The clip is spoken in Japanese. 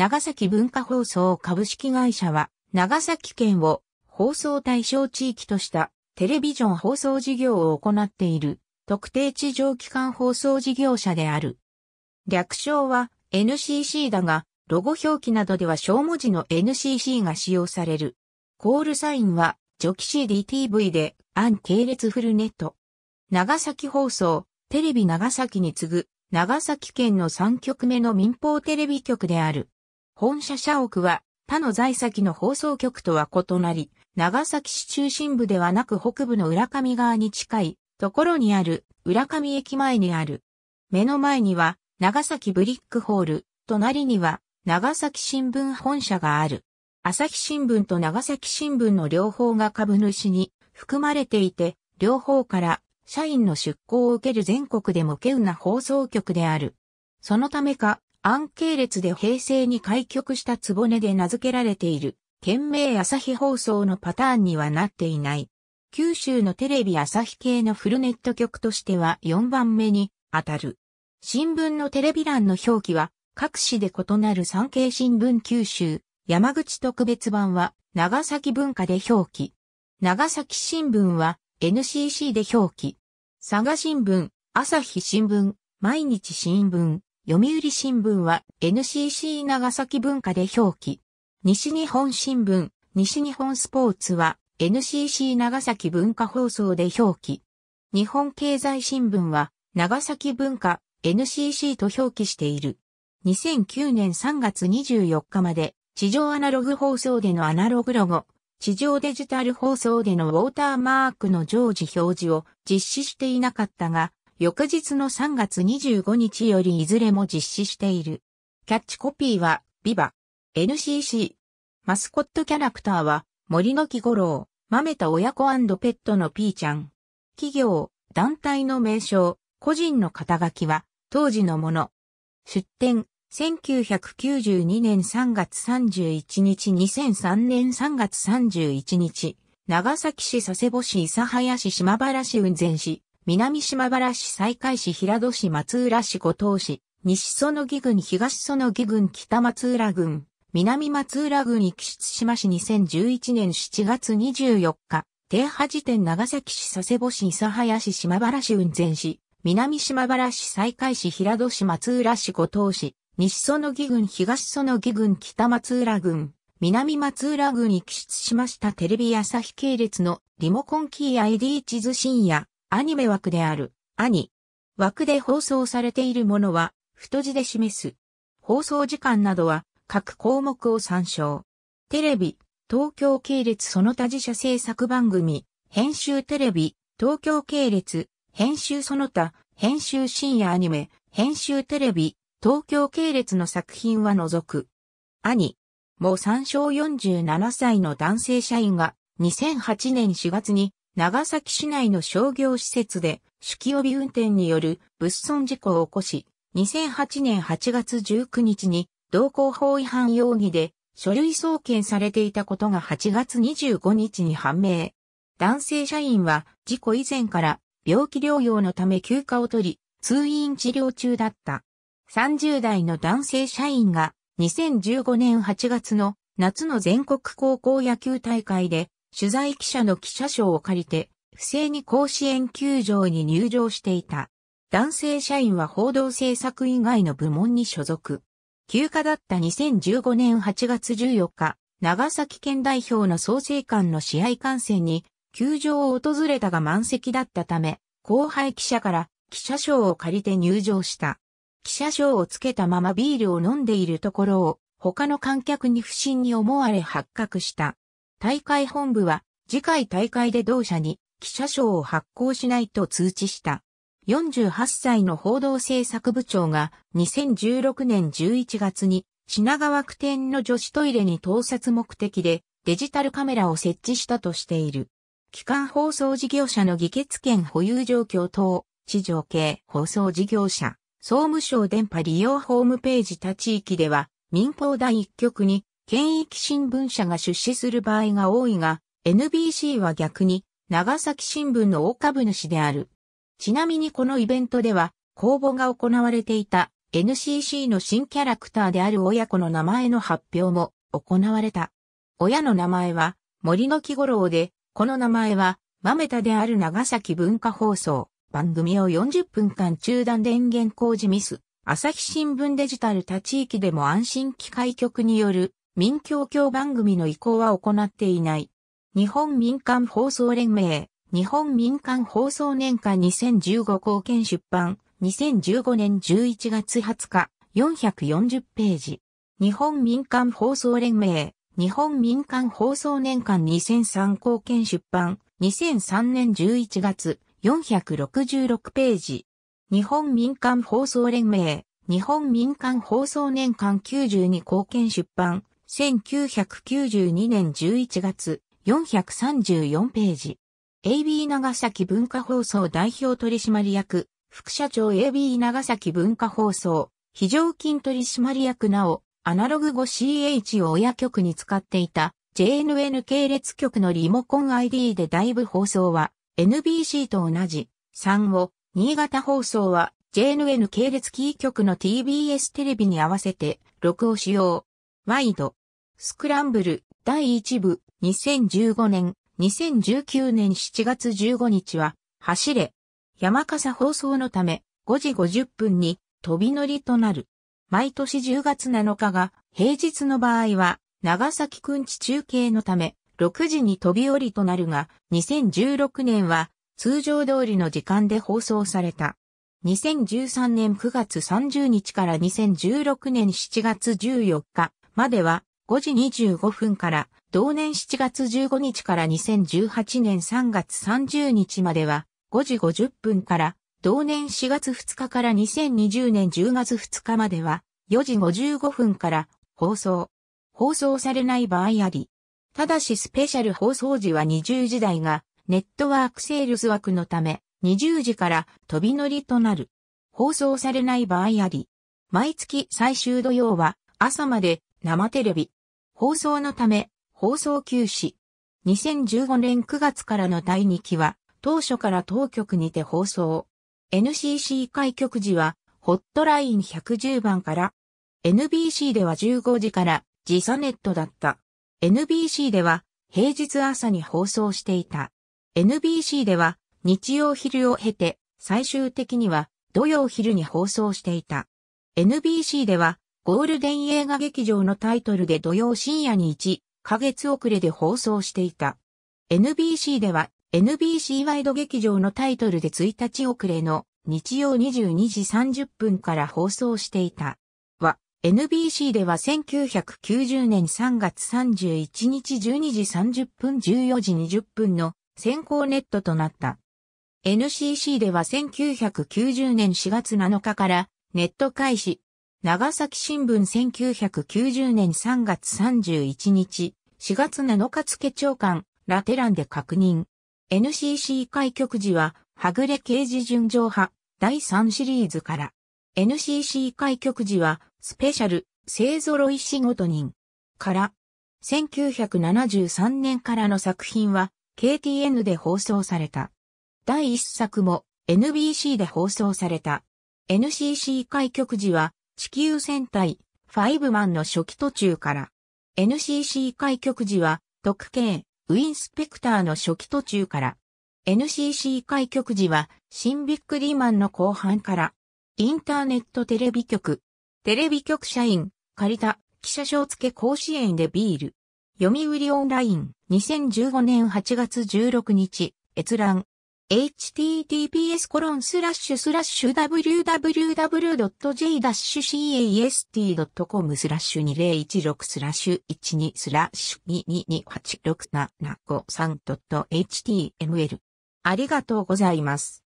長崎文化放送株式会社は、長崎県を放送対象地域としたテレビジョン放送事業を行っている特定地上機関放送事業者である。略称は NCC だが、ロゴ表記などでは小文字の NCC が使用される。コールサインは、ジョキ CDTV で、アン系列フルネット。長崎放送、テレビ長崎に次ぐ、長崎県の3局目の民放テレビ局である。本社社屋は他の在籍の放送局とは異なり、長崎市中心部ではなく北部の浦上側に近いところにある浦上駅前にある。目の前には長崎ブリックホール、隣には長崎新聞本社がある。朝日新聞と長崎新聞の両方が株主に含まれていて、両方から社員の出向を受ける全国でも稀有な放送局である。そのためか、暗系列で平成に開局したつぼねで名付けられている、県名朝日放送のパターンにはなっていない。九州のテレビ朝日系のフルネット局としては4番目に当たる。新聞のテレビ欄の表記は各紙で異なる産経新聞九州、山口特別版は長崎文化で表記。長崎新聞は NCC で表記。佐賀新聞、朝日新聞、毎日新聞、読売新聞は NCC 長崎文化で表記。西日本新聞、西日本スポーツは NCC 長崎文化放送で表記。日本経済新聞は長崎文化 NCC と表記している。2009年3月24日まで地上アナログ放送でのアナログロゴ、地上デジタル放送でのウォーターマークの常時表示を実施していなかったが、翌日の3月25日よりいずれも実施している。キャッチコピーは、ビバ、NCC。マスコットキャラクターは、森の木五郎、豆田親子ペットのピーちゃん。企業、団体の名称、個人の肩書きは、当時のもの。出展、1992年3月31日2003年3月31日、長崎市佐世保市諫早市島原市雲仙市、南島原市西海市平戸市松浦市五島市、西園木郡東園木郡北松浦郡、南松浦郡生質島市2011年7月24日、停波時点長崎市佐世保市諫早市島原市雲仙市、南島原市西海市平戸市松浦市五島市、西園木郡東園木郡北松浦郡、南松浦郡に帰出しましたテレビ朝日系列のリモコンキー ID 地図深夜アニメ枠である、アニ。枠で放送されているものは、太字で示す。放送時間などは、各項目を参照。テレビ、東京系列その他自社制作番組、編集テレビ、東京系列、編集その他、編集深夜アニメ、編集テレビ、東京系列の作品は除く。兄、もう参照47歳の男性社員が2008年4月に長崎市内の商業施設で酒気帯び運転による物損事故を起こし、2008年8月19日に道交法違反容疑で書類送検されていたことが8月25日に判明。男性社員は事故以前から病気療養のため休暇を取り、通院治療中だった。30代の男性社員が2015年8月の夏の全国高校野球大会で取材記者の記者証を借りて、不正に甲子園球場に入場していた。男性社員は報道制作以外の部門に所属。休暇だった2015年8月14日、長崎県代表の創成館の試合観戦に、球場を訪れたが満席だったため、後輩記者から記者証を借りて入場した。記者証をつけたままビールを飲んでいるところを、他の観客に不審に思われ発覚した。大会本部は、次回大会で同社に記者賞を発行しないと通知した。48歳の報道制作部長が2016年11月に品川区店の女子トイレに盗撮目的でデジタルカメラを設置したとしている。機関放送事業者の議決権保有状況等、地上系放送事業者、総務省電波利用ホームページ他地域では民放第1局に県域新聞社が出資する場合が多いが、NBC は逆に長崎新聞の大株主である。ちなみにこのイベントでは公募が行われていた NCC の新キャラクターである親子の名前の発表も行われた。親の名前は森の木五郎で、この名前はメタである長崎文化放送番組を40分間中断電源工事ミス。朝日新聞デジタル他地域でも安心機械局による民教協番組の移行は行っていない。日本民間放送連盟、日本民間放送年間2015貢献出版、2015年11月20日、440ページ。日本民間放送連盟、日本民間放送年間2003貢献出版、2003年11月、466ページ。日本民間放送連盟、日本民間放送年間92貢献出版、1992年11月、434ページ。AB 長崎文化放送代表取締役、副社長 AB 長崎文化放送、非常勤取締役なお、アナログ 5CH を親局に使っていた JNN 系列局のリモコン ID でだいぶ放送は NBC と同じ3を、新潟放送は JNN 系列キー局の TBS テレビに合わせて録を使用。ワイド。スクランブル第1部2015年2019年7月15日は走れ山笠放送のため5時50分に飛び乗りとなる。毎年10月7日が平日の場合は長崎くんち中継のため6時に飛び降りとなるが2016年は通常通りの時間で放送された。2013年9月30日から2016年7月14日までは5時25分から同年7月15日から2018年3月30日までは5時50分から同年4月2日から2020年10月2日までは4時55分から放送。放送されない場合あり。ただしスペシャル放送時は20時台がネットワークセールス枠のため20時から飛び乗りとなる。放送されない場合あり。毎月最終土曜は朝まで生テレビ。放送のため、放送休止。2015年9月からの第2期は、当初から当局にて放送。NCC 開局時は、ホットライン110番から、NBC では15時から時差ネットだった。NBC では平日朝に放送していた。NBC では日曜昼を経て最終的には土曜昼に放送していた。NBC ではゴールデン映画劇場のタイトルで土曜深夜に1ヶ月遅れで放送していた。NBC では NBC ワイド劇場のタイトルで1日遅れの日曜22時30分から放送していた。は、NBC では1990年3月31日12時30分14時20分の先行ネットとなった。NCC では1990年4月7日からネット開始長崎新聞1990年3月31日、4月7日付長官、ラテランで確認。NCC 開局時は、はぐれ刑事順序派、第3シリーズから。NCC 開局時は、スペシャル、勢揃い仕事人。から。1973年からの作品は、KTN で放送された。第1作も、NBC で放送された。NCC 開局時は、地球戦隊、ファイブマンの初期途中から。NCC 開局時は、特警、ウィンスペクターの初期途中から。NCC 開局時は、シンビックリーマンの後半から。インターネットテレビ局。テレビ局社員、借りた、記者賞付け甲子園でビール。読売オンライン、2015年8月16日、閲覧。https コロンスラッシュスラッシュ www.j-cast.com スラッシュ2016スラッシュ12スラッシュ 2286753.html ありがとうございます。